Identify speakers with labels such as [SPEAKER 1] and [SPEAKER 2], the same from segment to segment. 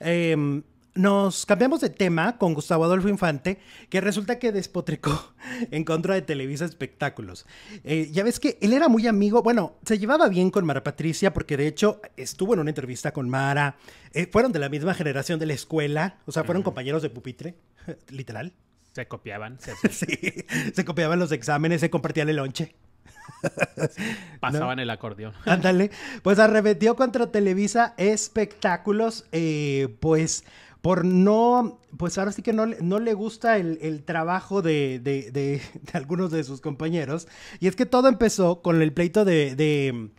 [SPEAKER 1] Em, nos cambiamos de tema con Gustavo Adolfo Infante, que resulta que despotricó en contra de Televisa Espectáculos. Eh, ya ves que él era muy amigo, bueno, se llevaba bien con Mara Patricia, porque de hecho estuvo en una entrevista con Mara, eh, fueron de la misma generación de la escuela, o sea, fueron compañeros de pupitre, literal. Se copiaban, se copiaban los exámenes, se compartían el lonche.
[SPEAKER 2] Pasaban el acordeón.
[SPEAKER 1] Ándale. Pues arremetió contra Televisa Espectáculos, eh, pues por no, pues ahora sí que no, no le gusta el, trabajo de, algunos de sus compañeros. Y es que todo empezó con el pleito de,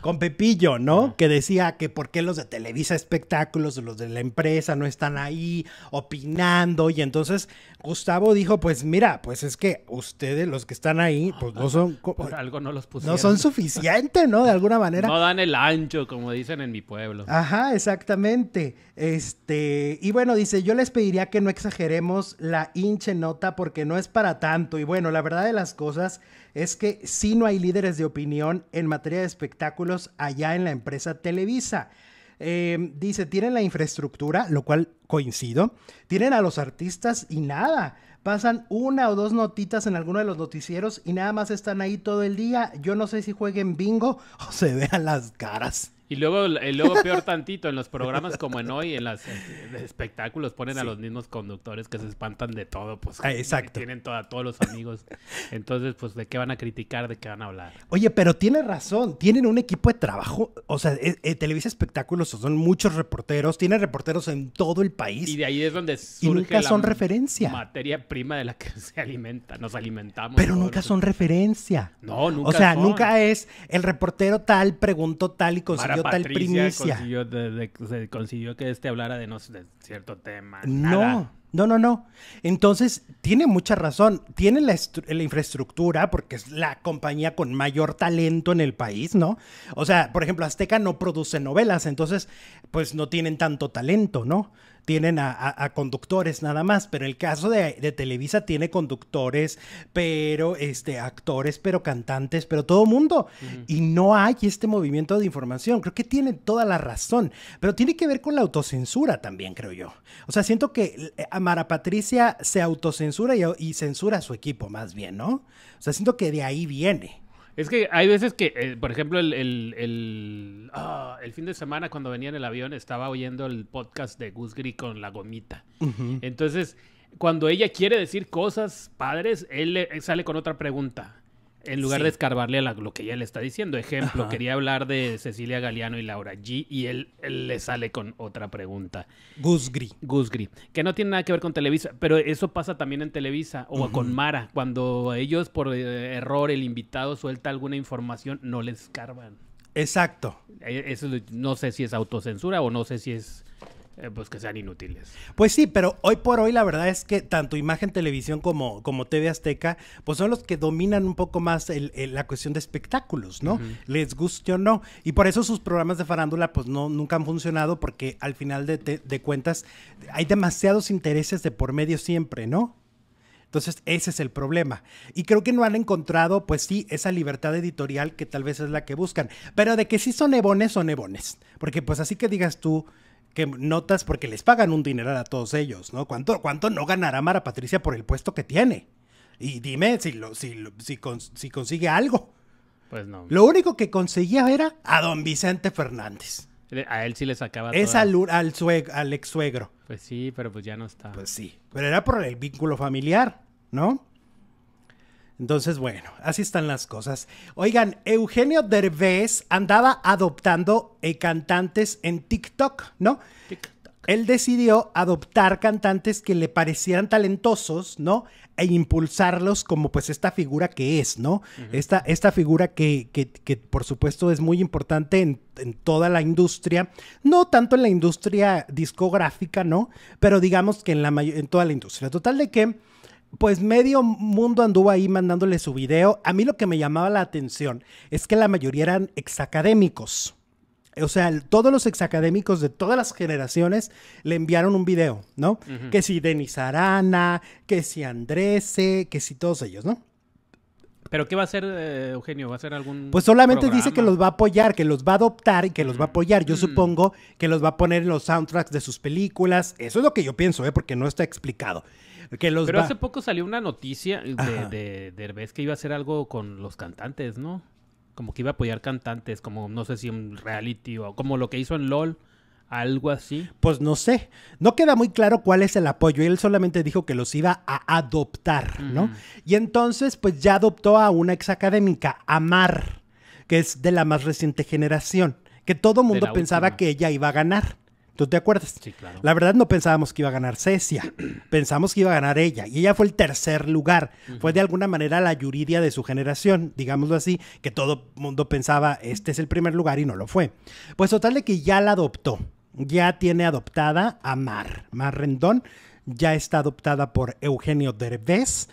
[SPEAKER 1] con Pepillo, ¿no? Que decía que por qué los de Televisa Espectáculos, los de la empresa no están ahí opinando. Y entonces Gustavo dijo, pues mira,
[SPEAKER 2] pues es que ustedes los que están ahí, pues no son... Por algo no los pusieron. No son suficientes,
[SPEAKER 1] ¿no? De alguna manera. No
[SPEAKER 2] dan el ancho, como dicen en mi pueblo. Ajá,
[SPEAKER 1] exactamente. Este y bueno, dice, yo les pediría que no exageremos la hinche nota porque no es para tanto. Y bueno, la verdad de las cosas es que sí no hay líderes de opinión en materia de espectáculos allá en la empresa Televisa. Em, dice, tienen la infraestructura, lo cual coincido. Tienen a los artistas y nada. Pasan una o dos notitas en alguno de los noticieros y nada más están ahí todo el día. Yo no sé si jueguen bingo o se vean las caras.
[SPEAKER 2] Y luego, y luego peor tantito, en los programas como en hoy, en los eh, espectáculos, ponen a los mismos conductores que se espantan de todo, pues ah, exacto. tienen toda, todos los amigos. Entonces, pues, ¿de qué van a criticar? ¿De qué van a hablar?
[SPEAKER 1] Oye, pero tiene razón, tienen un equipo de trabajo, o sea, eh, eh, Televisa Espectáculos son muchos reporteros, tienen reporteros en todo
[SPEAKER 2] el país. Y de ahí es donde surge y nunca son referencia. materia prima de la que se alimenta, nos alimentamos. Pero nunca
[SPEAKER 1] son referencia. No,
[SPEAKER 2] nunca O sea, nunca
[SPEAKER 1] es el reportero tal preguntó tal y consiguió consiguió tal primicia.
[SPEAKER 2] Consiguió, de, se consiguió que este hablara de no de cierto tema. No,
[SPEAKER 1] nada. No, no, no. Entonces, tiene mucha razón. Tiene la, infraestructura porque es la compañía con mayor talento en el país, ¿no? O sea, por ejemplo, Azteca no produce novelas, entonces, pues no tienen tanto talento, ¿no? Tienen a, conductores nada más, pero el caso de, Televisa tiene conductores, pero este, actores, pero cantantes, pero todo mundo. Y no hay este movimiento de información. Creo que tiene toda la razón, pero tiene que ver con la autocensura
[SPEAKER 2] también, creo yo.
[SPEAKER 1] O sea, siento que eh, Mara Patricia se autocensura y, censura a su equipo, más bien, ¿no? O sea, siento que de ahí viene.
[SPEAKER 2] Es que hay veces que, eh, por ejemplo, el, ah, el, fin de semana cuando venía en el avión estaba oyendo el podcast de Gus con la gomita. Entonces, cuando ella quiere decir cosas padres, él, él eh, sale con otra pregunta en lugar de escarbarle a lo que ella le está diciendo. Ejemplo, quería hablar de Cecilia Galeano y Laura G y él, le sale con otra pregunta. Gusgri. Gusgri, que no tiene nada que ver con Televisa, pero eso pasa también en Televisa o con Mara, cuando ellos por eh, error el invitado suelta alguna información, no le escarban. Exacto. Eh, eso no sé si es autocensura o no sé si es eh, pues que sean inútiles.
[SPEAKER 1] Pues sí, pero hoy por hoy la verdad es que tanto Imagen Televisión como, como TV Azteca, pues son los que dominan un poco más la cuestión de espectáculos, ¿no? Les guste o no. Y por eso sus programas de farándula, pues no, nunca han funcionado porque al final de, de cuentas hay demasiados intereses de por medio siempre, ¿no? Entonces, ese es el problema. Y creo que no han encontrado, pues sí, esa libertad editorial que tal vez es la que buscan. Pero de que sí son ebones, son ebones. Porque pues así que digas tú, que notas porque les pagan un dineral a todos ellos, ¿no? ¿Cuánto, cuánto no ganará Mara Patricia por el puesto que tiene? Y dime si, lo, si, si, consigue algo. Pues no. Lo único que conseguía era a don Vicente Fernández.
[SPEAKER 2] A él sí le sacaba. Es al, al, al ex suegro. Pues sí, pero pues ya no está. Pues sí.
[SPEAKER 1] Pero era por el vínculo familiar, ¿no? Entonces, bueno, así están las cosas. Oigan, Eugenio Derbez andaba adoptando eh, cantantes en TikTok, ¿no? Él decidió adoptar cantantes que le parecieran talentosos, ¿no? E impulsarlos como pues esta figura que es, ¿no? esta, esta figura que, por supuesto es muy importante en, toda la industria, no tanto en la industria discográfica, ¿no? Pero digamos que en, la en toda la industria. Total de que pues medio mundo anduvo ahí mandándole su video. A mí lo que me llamaba la atención es que la mayoría eran exacadémicos. O sea, todos los exacadémicos de todas las generaciones le enviaron un video, ¿no? Que si Denis Arana, que si Andrés, que si todos ellos, ¿no?
[SPEAKER 2] ¿Pero qué va a hacer eh, Eugenio? ¿Va a hacer algún.? Pues solamente dice que
[SPEAKER 1] los va a apoyar, que los va a adoptar y que los va a apoyar. Yo mm. supongo que los va a poner en los soundtracks de sus películas. Eso es lo que yo pienso, ¿eh? porque no está explicado. Pero hace
[SPEAKER 2] poco salió una noticia de, que iba a hacer algo con los cantantes, ¿no? Como que iba a apoyar cantantes, como no sé si un reality o como lo que hizo en LOL. Algo así.
[SPEAKER 1] Pues no sé. No queda muy claro cuál es el apoyo. Él solamente dijo que los iba a adoptar, ¿no? Y entonces, pues ya adoptó a una ex académica, Amar, que es de la más reciente generación, que todo mundo pensaba que ella iba a ganar. ¿Tú te acuerdas? Sí, claro. La verdad no pensábamos que iba a ganar Cecia, pensamos que iba a ganar ella, y ella fue el tercer lugar, fue de alguna manera la Yuridia de su generación, digámoslo así, que todo mundo pensaba, este es el primer lugar y no lo fue. Pues total de que ya la adoptó, ya tiene adoptada a Mar, Mar Rendón, ya está adoptada por Eugenio Derbez.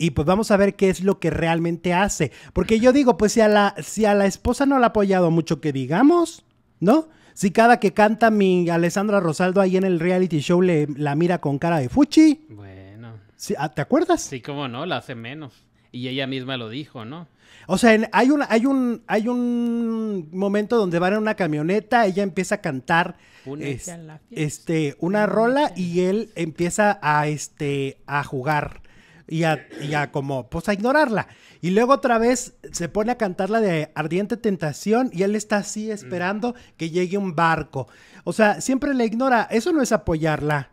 [SPEAKER 1] Y pues vamos a ver qué es lo que realmente hace. Porque yo digo, pues si a la, si a la esposa no la ha apoyado mucho que digamos, ¿no? Si cada que canta mi Alessandra Rosaldo ahí en el reality show le, la mira con cara de fuchi. Bueno. Ah, ¿Te acuerdas?
[SPEAKER 2] Sí, cómo no, la hace menos. Y ella misma lo dijo, ¿no?
[SPEAKER 1] O sea, hay, un, hay, un, hay un momento donde van en una camioneta, ella empieza a cantar
[SPEAKER 2] este,
[SPEAKER 1] una rola y él empieza a, este, a jugar y a, como, pues a ignorarla. Y luego otra vez se pone a cantar la de Ardiente Tentación y él está así esperando que llegue un barco. O sea, siempre la ignora. Eso no es apoyarla.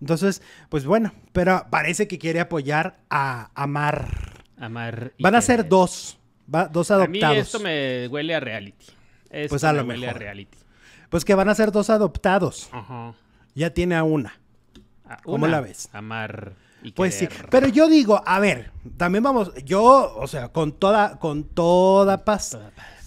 [SPEAKER 1] Entonces, pues bueno, pero parece que quiere apoyar a Amar.
[SPEAKER 2] Amar. Van a
[SPEAKER 1] ser dos, dos adoptados. A mí esto
[SPEAKER 2] me huele a reality. pues a lo mejor.
[SPEAKER 1] pues que van a ser dos adoptados. Ya tiene a una.
[SPEAKER 2] ¿Cómo la ves? Amar pues sí,
[SPEAKER 1] pero yo digo, a ver, también vamos, yo, o sea, con toda, con toda paz,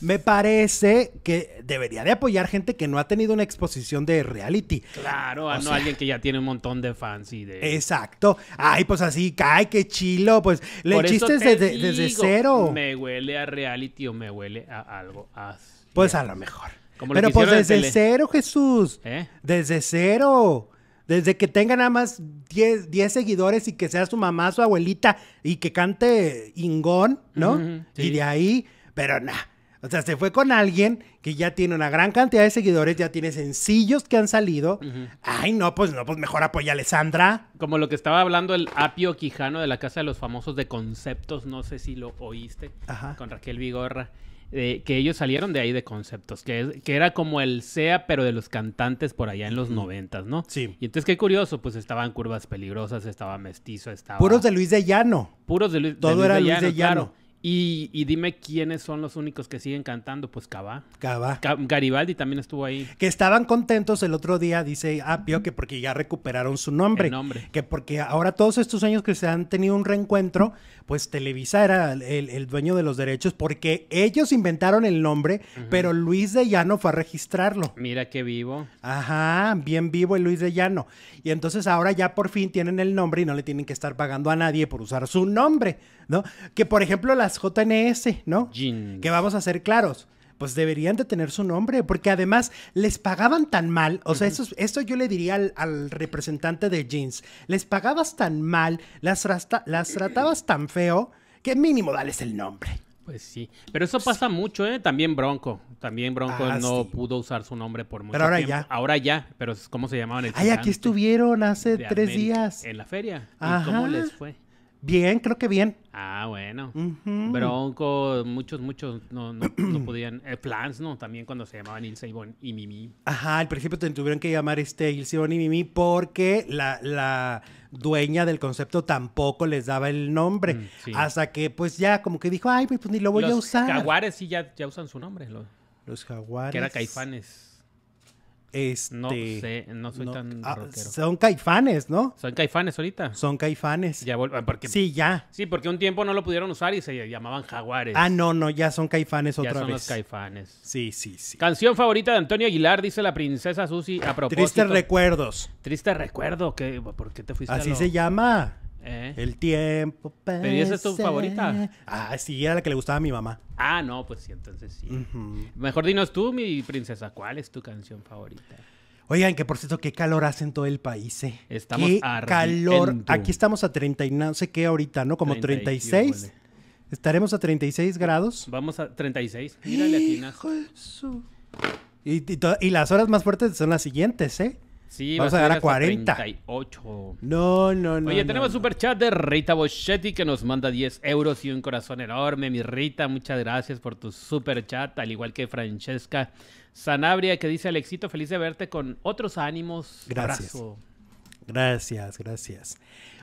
[SPEAKER 1] me parece que debería de apoyar gente que no ha tenido una exposición de reality.
[SPEAKER 2] Claro, a no alguien que ya tiene un montón de fans y de... Exacto.
[SPEAKER 1] Ay, pues así, cae qué chilo, pues le chistes desde, cero.
[SPEAKER 2] Me huele a reality o me huele a algo así.
[SPEAKER 1] Pues a lo mejor.
[SPEAKER 2] Pero pues desde
[SPEAKER 1] cero, Jesús. ¿Eh? Desde cero. Desde que tenga nada más 10, 10 seguidores y que sea su mamá, su abuelita y que cante Ingón, ¿no? Y de ahí, pero nada. O sea, se fue con alguien que ya tiene una gran cantidad de seguidores, ya tiene sencillos que han salido. Ay, no, pues no, pues mejor apoya a Alessandra.
[SPEAKER 2] Como lo que estaba hablando el Apio Quijano de la Casa de los Famosos de Conceptos, no sé si lo oíste, con Raquel Vigorra. Eh, que ellos salieron de ahí de conceptos, que, que era como el SEA, pero de los cantantes por allá en los noventas, ¿no? Sí. Y entonces qué curioso, pues estaban curvas peligrosas, estaba mestizo, estaba... Puros de
[SPEAKER 1] Luis de Llano.
[SPEAKER 2] Puros de, Luis de Llano. Todo era Luis de Llano. Y, dime quiénes son los únicos que siguen cantando. Pues Cava. Cava. Garibaldi también estuvo ahí. Que
[SPEAKER 1] estaban contentos el otro día, dice Apio, que porque ya recuperaron su nombre. El nombre. Que porque ahora todos estos años que se han tenido un reencuentro, pues Televisa era el, dueño de los derechos porque ellos inventaron el nombre, pero Luis de Llano fue a registrarlo.
[SPEAKER 2] Mira qué vivo.
[SPEAKER 1] Ajá, bien vivo el Luis de Llano. Y entonces ahora ya por fin tienen el nombre y no le tienen que estar pagando a nadie por usar su nombre. ¿no? Que por ejemplo las JNS, ¿no? Que vamos a ser claros pues deberían de tener su nombre, porque además les pagaban tan mal, o sea, eso, esto yo le diría al, representante de jeans, les pagabas tan mal, las, las tratabas tan feo, que mínimo dales el nombre.
[SPEAKER 2] Pues sí, pero eso pasa mucho, ¿eh? También Bronco, también Bronco ah, no pudo usar su nombre por mucho tiempo. Pero ahora ya. Ahora ya, pero ¿cómo se llamaban? El Ay, aquí estuvieron hace tres días. En la feria. cómo les fue?
[SPEAKER 1] Bien, creo que bien.
[SPEAKER 2] Ah, bueno. Bronco, muchos, muchos no, no, podían. Plans, eh, ¿no? También cuando se llamaban Il y Mimi.
[SPEAKER 1] Ajá, al principio te tuvieron que llamar este Il y Mimi porque la, la, dueña del concepto tampoco les daba el
[SPEAKER 2] nombre. Mm, Hasta
[SPEAKER 1] que, pues ya, como que dijo, ay, pues ni lo voy a usar. Los
[SPEAKER 2] jaguares sí ya, ya usan su nombre. Los, Los jaguares. Que era caifanes. Este, no sé, no soy tan ah, Son
[SPEAKER 1] caifanes, ¿no?
[SPEAKER 2] Son caifanes ahorita. Son caifanes. Ya porque, sí, ya. Sí, porque un tiempo no lo pudieron usar y se llamaban jaguares. Ah,
[SPEAKER 1] no, no, ya son caifanes otra vez. son los
[SPEAKER 2] caifanes. Sí, sí, sí. Canción favorita de Antonio Aguilar, dice la princesa Susi a propósito. Tristes
[SPEAKER 1] recuerdos.
[SPEAKER 2] Triste recuerdo, que ¿por qué te fuiste Así se llama. Eh. El
[SPEAKER 1] tiempo
[SPEAKER 2] ¿Pero esa es tu favorita?
[SPEAKER 1] Ah, sí, era la que le gustaba a mi mamá.
[SPEAKER 2] Ah, no, pues sí, entonces sí. Mejor dinos tú, mi princesa, ¿cuál es tu canción favorita?
[SPEAKER 1] Oigan, que por cierto, qué calor hace en todo el país, eh.
[SPEAKER 2] Estamos qué calor. Aquí
[SPEAKER 1] estamos a 39, no sé qué ahorita, ¿no? Como 36. Estaremos a 36 grados.
[SPEAKER 2] Vamos a 36. Mírale,
[SPEAKER 1] y las horas más fuertes son las siguientes, ¿eh? Sí, vamos a dar a 40. No, no, no. Oye, tenemos
[SPEAKER 2] super chat de Rita Boschetti que nos manda 10 euros y un corazón enorme. Mi Rita, muchas gracias por tu super chat, al igual que Francesca Sanabria que dice Alexito, feliz de verte con otros ánimos. Gracias.
[SPEAKER 1] Gracias, gracias.